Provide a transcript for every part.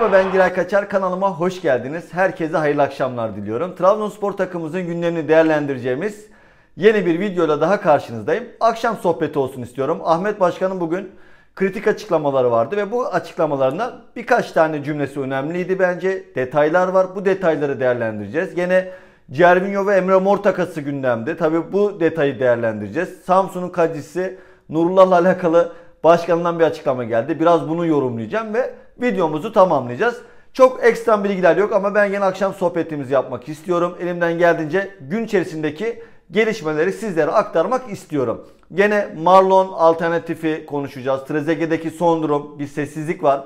Merhaba ben Giray Kaçar kanalıma hoş geldiniz. Herkese hayırlı akşamlar diliyorum. Trabzonspor takımımızın gündemini değerlendireceğimiz yeni bir videoyla daha karşınızdayım. Akşam sohbeti olsun istiyorum. Ahmet Başkan'ın bugün kritik açıklamaları vardı ve bu açıklamalarında birkaç tane cümlesi önemliydi bence. Detaylar var. Bu detayları değerlendireceğiz. Gene Cervinho ve Emre Mor takası gündemde. Tabi bu detayı değerlendireceğiz. Samsun'un kadisi, Nurullah'la alakalı başkanından bir açıklama geldi. Biraz bunu yorumlayacağım ve videomuzu tamamlayacağız. Çok ekstrem bilgiler yok ama ben yine akşam sohbetimizi yapmak istiyorum. Elimden geldiğince gün içerisindeki gelişmeleri sizlere aktarmak istiyorum. Gene Marlon alternatifi konuşacağız. Trezeguet'deki son durum bir sessizlik var.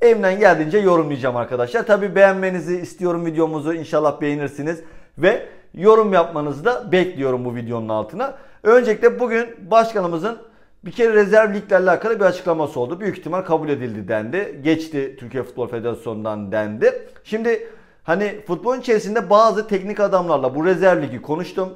Elimden geldiğince yorumlayacağım arkadaşlar. Tabi beğenmenizi istiyorum videomuzu. inşallah beğenirsiniz. Ve yorum yapmanızı da bekliyorum bu videonun altına. Öncelikle bugün başkanımızın bir kere rezerv ligle alakalı bir açıklaması oldu. Büyük ihtimal kabul edildi dendi. Geçti Türkiye Futbol Federasyonu'ndan dendi. Şimdi hani futbolun içerisinde bazı teknik adamlarla bu rezerv ligi konuştum.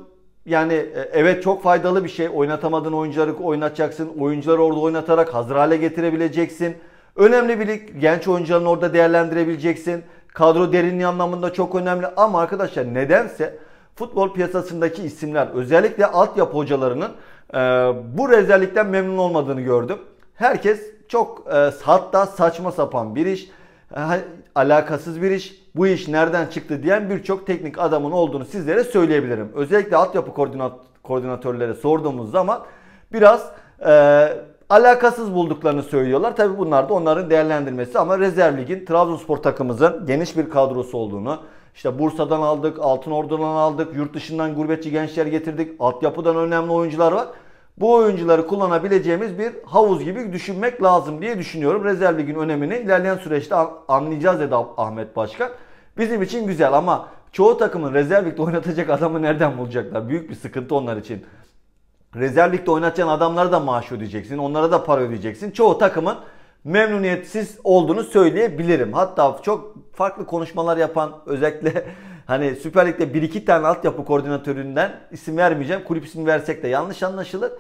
Yani e, evet çok faydalı bir şey. Oynatamadığın oyuncuları oynatacaksın. Oyuncuları orada oynatarak hazır hale getirebileceksin. Önemli bir lig. Genç oyuncularını orada değerlendirebileceksin. Kadro derinliği anlamında çok önemli. Ama arkadaşlar nedense futbol piyasasındaki isimler özellikle altyapı hocalarının ee, bu rezillikten memnun olmadığını gördüm. Herkes çok e, hatta saçma sapan bir iş, alakasız bir iş, bu iş nereden çıktı diyen birçok teknik adamın olduğunu sizlere söyleyebilirim. Özellikle altyapı koordinat koordinatörlere sorduğumuz zaman biraz e, alakasız bulduklarını söylüyorlar. Tabi bunlar da onların değerlendirmesi ama rezerv ligin Trabzonspor takımımızın geniş bir kadrosu olduğunu, işte Bursa'dan aldık, Altınordu'dan aldık, yurt dışından gurbetçi gençler getirdik. Altyapıdan önemli oyuncular var. Bu oyuncuları kullanabileceğimiz bir havuz gibi düşünmek lazım diye düşünüyorum. Rezerv ligin önemini ilerleyen süreçte anlayacağız dedi Ahmet Başkan. Bizim için güzel ama çoğu takımın rezerv ligde oynatacak adamı nereden bulacaklar? Büyük bir sıkıntı onlar için. Rezervlikte ligde oynatacağın adamlara da maaş ödeyeceksin. Onlara da para ödeyeceksin. Çoğu takımın memnuniyetsiz olduğunu söyleyebilirim. Hatta çok farklı konuşmalar yapan özellikle hani Süper Lig'de bir iki tane altyapı koordinatöründen isim vermeyeceğim. Kulüp ismi versek de yanlış anlaşılır.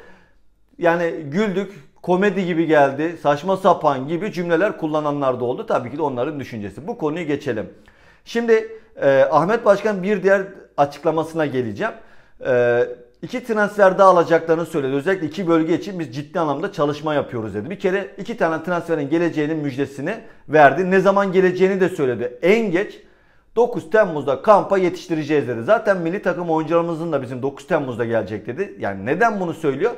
Yani güldük, komedi gibi geldi, saçma sapan gibi cümleler kullananlar da oldu. Tabii ki de onların düşüncesi. Bu konuyu geçelim. Şimdi e, Ahmet Başkan bir diğer açıklamasına geleceğim. E, iki transfer daha alacaklarını söyledi. Özellikle iki bölge için biz ciddi anlamda çalışma yapıyoruz dedi. Bir kere iki tane transferin geleceğinin müjdesini verdi. Ne zaman geleceğini de söyledi. En geç 9 Temmuz'da kampa yetiştireceğiz dedi. Zaten milli takım oyuncularımızın da bizim 9 Temmuz'da gelecek dedi. Yani neden bunu söylüyor?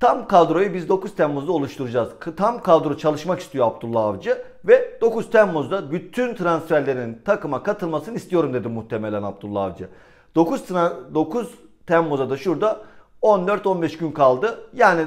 Tam kadroyu biz 9 Temmuz'da oluşturacağız. Tam kadro çalışmak istiyor Abdullah Avcı ve 9 Temmuz'da bütün transferlerin takıma katılmasını istiyorum dedi muhtemelen Abdullah Avcı. 9 9 Temmuz'a da şurada 14-15 gün kaldı. Yani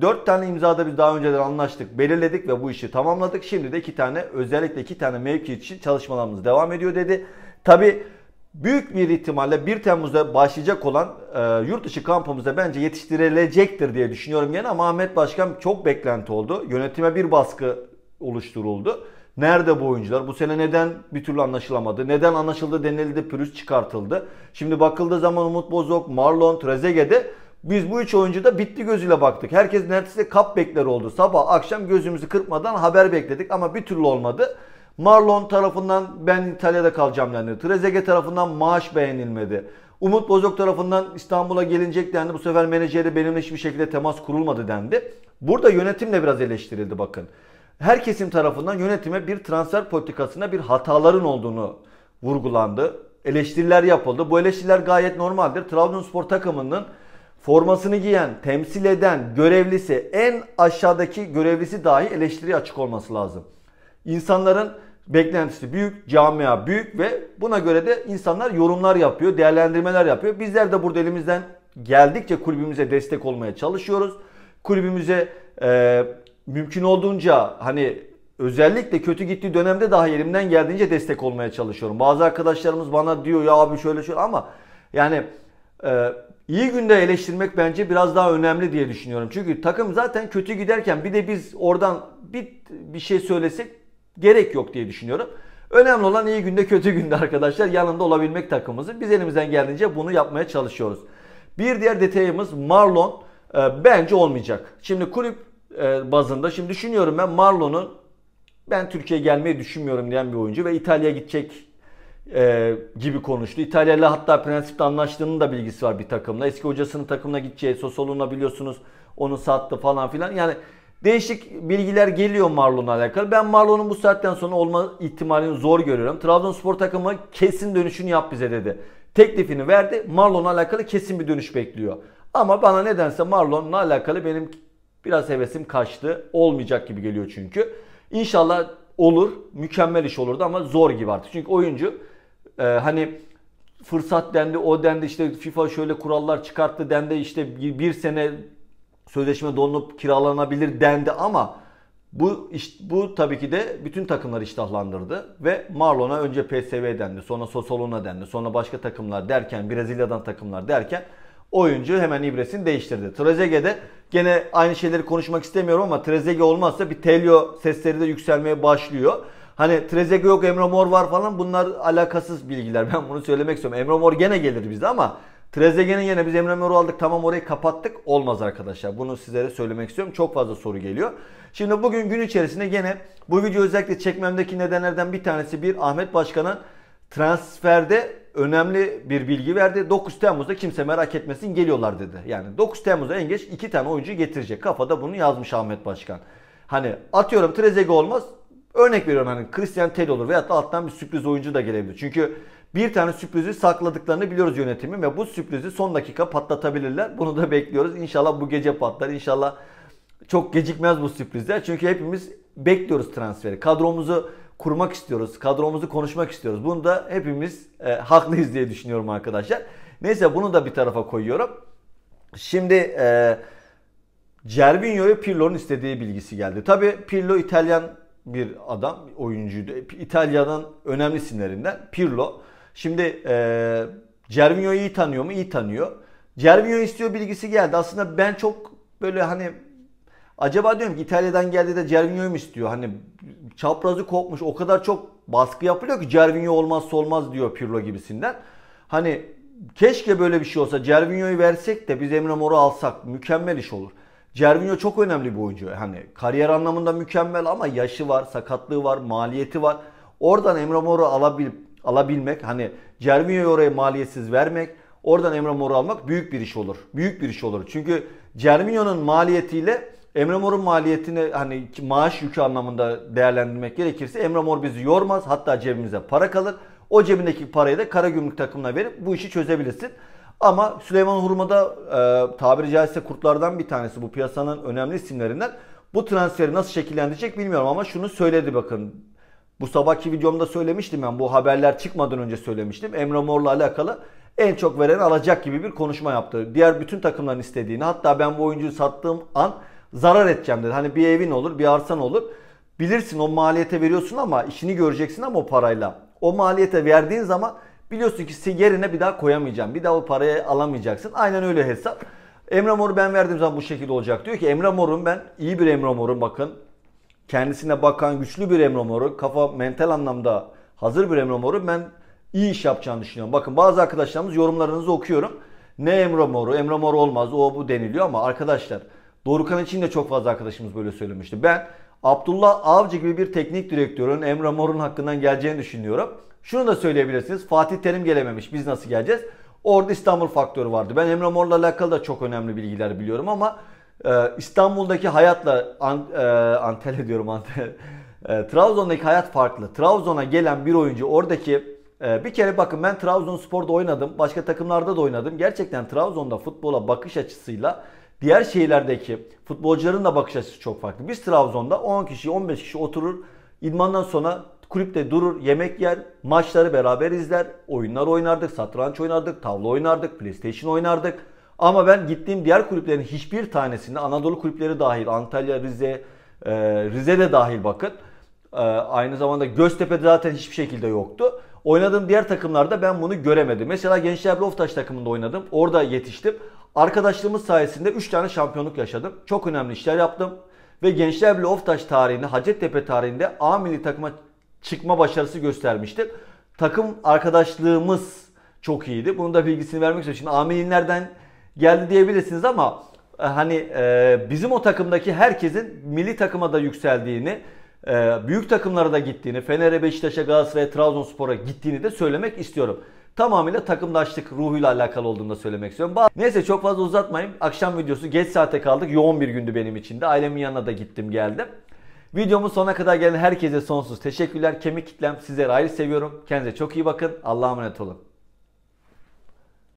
4 tane imzada biz daha önceden anlaştık, belirledik ve bu işi tamamladık. Şimdi de 2 tane özellikle 2 tane mevki için çalışmalarımız devam ediyor dedi. Tabi büyük bir ihtimalle 1 Temmuz'da başlayacak olan e, yurt dışı kampımızda bence yetiştirilecektir diye düşünüyorum. Yine Ahmet Başkan çok beklenti oldu. Yönetime bir baskı oluşturuldu. Nerede bu oyuncular? Bu sene neden bir türlü anlaşılamadı? Neden anlaşıldı denildi, pürüz çıkartıldı. Şimdi bakıldığı zaman Umut Bozok, Marlon, Trezeguet'e biz bu üç oyuncu da bitti gözüyle baktık. Herkes neredeyse kap bekler oldu. Sabah akşam gözümüzü kırpmadan haber bekledik ama bir türlü olmadı. Marlon tarafından ben İtalya'da kalacağım dendi. Trezeguet tarafından maaş beğenilmedi. Umut Bozok tarafından İstanbul'a gelinecek dendi. Bu sefer menajeri benimle hiçbir şekilde temas kurulmadı dendi. Burada yönetimle biraz eleştirildi bakın her kesim tarafından yönetime bir transfer politikasına bir hataların olduğunu vurgulandı. Eleştiriler yapıldı. Bu eleştiriler gayet normaldir. Trabzonspor takımının formasını giyen, temsil eden görevlisi, en aşağıdaki görevlisi dahi eleştiriye açık olması lazım. İnsanların beklentisi büyük, camia büyük ve buna göre de insanlar yorumlar yapıyor, değerlendirmeler yapıyor. Bizler de burada elimizden geldikçe kulübümüze destek olmaya çalışıyoruz. Kulübümüze e, mümkün olduğunca hani özellikle kötü gittiği dönemde daha yerimden geldiğince destek olmaya çalışıyorum. Bazı arkadaşlarımız bana diyor ya abi şöyle şöyle ama yani e, iyi günde eleştirmek bence biraz daha önemli diye düşünüyorum. Çünkü takım zaten kötü giderken bir de biz oradan bir bir şey söylesek gerek yok diye düşünüyorum. Önemli olan iyi günde kötü günde arkadaşlar yanında olabilmek takımımızı. Biz elimizden geldiğince bunu yapmaya çalışıyoruz. Bir diğer detayımız Marlon e, bence olmayacak. Şimdi kulüp e, bazında. Şimdi düşünüyorum ben Marlon'un ben Türkiye'ye gelmeyi düşünmüyorum diyen bir oyuncu ve İtalya'ya gidecek e, gibi konuştu. İtalya ile hatta prensipte anlaştığının da bilgisi var bir takımla. Eski hocasının takımına gideceği, Sosolu'na biliyorsunuz onu sattı falan filan. Yani değişik bilgiler geliyor Marlon'la alakalı. Ben Marlon'un bu saatten sonra olma ihtimalini zor görüyorum. Trabzonspor takımı kesin dönüşünü yap bize dedi. Teklifini verdi. Marlon'la alakalı kesin bir dönüş bekliyor. Ama bana nedense Marlon'la alakalı benim Biraz hevesim kaçtı. Olmayacak gibi geliyor çünkü. İnşallah olur. Mükemmel iş olurdu ama zor gibi artık. Çünkü oyuncu e, hani fırsat dendi, o dendi işte FIFA şöyle kurallar çıkarttı dendi işte bir, bir sene sözleşme donup kiralanabilir dendi ama bu iş, bu tabii ki de bütün takımları iştahlandırdı ve Marlon'a önce PSV dendi, sonra Sosolona dendi, sonra başka takımlar derken Brezilya'dan takımlar derken oyuncu hemen ibresini değiştirdi. Trezeguet'e Gene aynı şeyleri konuşmak istemiyorum ama Trezeguet olmazsa bir Telio sesleri de yükselmeye başlıyor. Hani Trezeguet yok Emre Mor var falan bunlar alakasız bilgiler. Ben bunu söylemek istiyorum. Emre Mor gene gelir bize ama Trezeguet'in yine biz Emre Mor'u aldık tamam orayı kapattık. Olmaz arkadaşlar. Bunu sizlere söylemek istiyorum. Çok fazla soru geliyor. Şimdi bugün gün içerisinde gene bu video özellikle çekmemdeki nedenlerden bir tanesi bir Ahmet Başkan'ın transferde önemli bir bilgi verdi. 9 Temmuz'da kimse merak etmesin geliyorlar dedi. Yani 9 Temmuz'da en geç 2 tane oyuncu getirecek. Kafada bunu yazmış Ahmet Başkan. Hani atıyorum Trezeguet olmaz. Örnek veriyorum hani Christian Tel olur veyahut da alttan bir sürpriz oyuncu da gelebilir. Çünkü bir tane sürprizi sakladıklarını biliyoruz yönetimin ve bu sürprizi son dakika patlatabilirler. Bunu da bekliyoruz. İnşallah bu gece patlar. İnşallah çok gecikmez bu sürprizler. Çünkü hepimiz bekliyoruz transferi. Kadromuzu kurmak istiyoruz. Kadromuzu konuşmak istiyoruz. Bunu da hepimiz e, haklıyız diye düşünüyorum arkadaşlar. Neyse bunu da bir tarafa koyuyorum. Şimdi e, Cervinho'ya Pirlo'nun istediği bilgisi geldi. Tabi Pirlo İtalyan bir adam, oyuncuydu. İtalya'dan önemli isimlerinden Pirlo. Şimdi e, Cervinho'yu iyi tanıyor mu? İyi tanıyor. Cervinho istiyor bilgisi geldi. Aslında ben çok böyle hani Acaba diyorum ki İtalya'dan geldi de Cervinho'yu mu istiyor? Hani çaprazı kopmuş o kadar çok baskı yapılıyor ki Cervinho olmazsa olmaz diyor Pirlo gibisinden. Hani keşke böyle bir şey olsa Cervinho'yu versek de biz Emre Mor'u alsak mükemmel iş olur. Cervinho çok önemli bir oyuncu. Hani kariyer anlamında mükemmel ama yaşı var, sakatlığı var, maliyeti var. Oradan Emre Mor'u alabil, alabilmek, hani Cervinho'yu oraya maliyetsiz vermek, oradan Emre Mor'u almak büyük bir iş olur. Büyük bir iş olur. Çünkü Cervinho'nun maliyetiyle Emre Mor'un maliyetini hani maaş yükü anlamında değerlendirmek gerekirse Emre Mor bizi yormaz. Hatta cebimize para kalır. O cebindeki parayı da Karagümrük takımına verip bu işi çözebilirsin. Ama Süleyman Hurma da e, tabiri caizse kurtlardan bir tanesi bu piyasanın önemli isimlerinden. Bu transferi nasıl şekillendirecek bilmiyorum ama şunu söyledi bakın. Bu sabahki videomda söylemiştim ben bu haberler çıkmadan önce söylemiştim. Emre Mor'la alakalı en çok veren alacak gibi bir konuşma yaptı. Diğer bütün takımların istediğini hatta ben bu oyuncuyu sattığım an zarar edeceğim dedi. Hani bir evin olur, bir arsan olur. Bilirsin o maliyete veriyorsun ama işini göreceksin ama o parayla. O maliyete verdiğin zaman biliyorsun ki yerine bir daha koyamayacağım, Bir daha o parayı alamayacaksın. Aynen öyle hesap. Emre Mor'u ben verdiğim zaman bu şekilde olacak. Diyor ki Emre Mor'un ben iyi bir Emre Mor'um bakın. Kendisine bakan güçlü bir Emre Mor'u. Kafa mental anlamda hazır bir Emre Mor'u. Ben iyi iş yapacağını düşünüyorum. Bakın bazı arkadaşlarımız yorumlarınızı okuyorum. Ne Emre Mor'u, Emre Mor olmaz, o bu deniliyor ama arkadaşlar Dorukan için de çok fazla arkadaşımız böyle söylemişti. Ben Abdullah Avcı gibi bir teknik direktörün Emre Mor'un hakkından geleceğini düşünüyorum. Şunu da söyleyebilirsiniz. Fatih Terim gelememiş. Biz nasıl geleceğiz? Orada İstanbul faktörü vardı. Ben Emre Mor'la alakalı da çok önemli bilgiler biliyorum ama e, İstanbul'daki hayatla an, e, Antalya diyorum Antalya. E, Trabzon'daki hayat farklı. Trabzon'a gelen bir oyuncu oradaki e, bir kere bakın ben Trabzonspor'da oynadım. Başka takımlarda da oynadım. Gerçekten Trabzon'da futbola bakış açısıyla diğer şehirlerdeki futbolcuların da bakış açısı çok farklı. Biz Trabzon'da 10 kişi 15 kişi oturur. İdmandan sonra kulüpte durur, yemek yer, maçları beraber izler, oyunlar oynardık, satranç oynardık, tavla oynardık, PlayStation oynardık. Ama ben gittiğim diğer kulüplerin hiçbir tanesinde Anadolu kulüpleri dahil, Antalya, Rize, e, Rize de dahil bakın. E, aynı zamanda Göztepe'de zaten hiçbir şekilde yoktu. Oynadığım diğer takımlarda ben bunu göremedim. Mesela Gençler Loftaş takımında oynadım. Orada yetiştim. Arkadaşlığımız sayesinde 3 tane şampiyonluk yaşadım. Çok önemli işler yaptım. Ve Gençler Birliği Oftaş tarihinde, Hacettepe tarihinde A milli takıma çıkma başarısı göstermiştim. Takım arkadaşlığımız çok iyiydi. Bunun da bilgisini vermek istiyorum. Şimdi A millilerden geldi diyebilirsiniz ama e, hani e, bizim o takımdaki herkesin milli takıma da yükseldiğini, e, büyük takımlara da gittiğini, Fener'e, Beşiktaş'a, Galatasaray'a, Trabzonspor'a gittiğini de söylemek istiyorum tamamıyla takımlaştık ruhuyla alakalı olduğunu da söylemek istiyorum. Neyse çok fazla uzatmayayım. Akşam videosu geç saate kaldık. Yoğun bir gündü benim için de. Ailemin yanına da gittim geldim. Videomun sona kadar gelen herkese sonsuz teşekkürler. Kemik kitlem sizleri ayrı seviyorum. Kendinize çok iyi bakın. Allah'a emanet olun.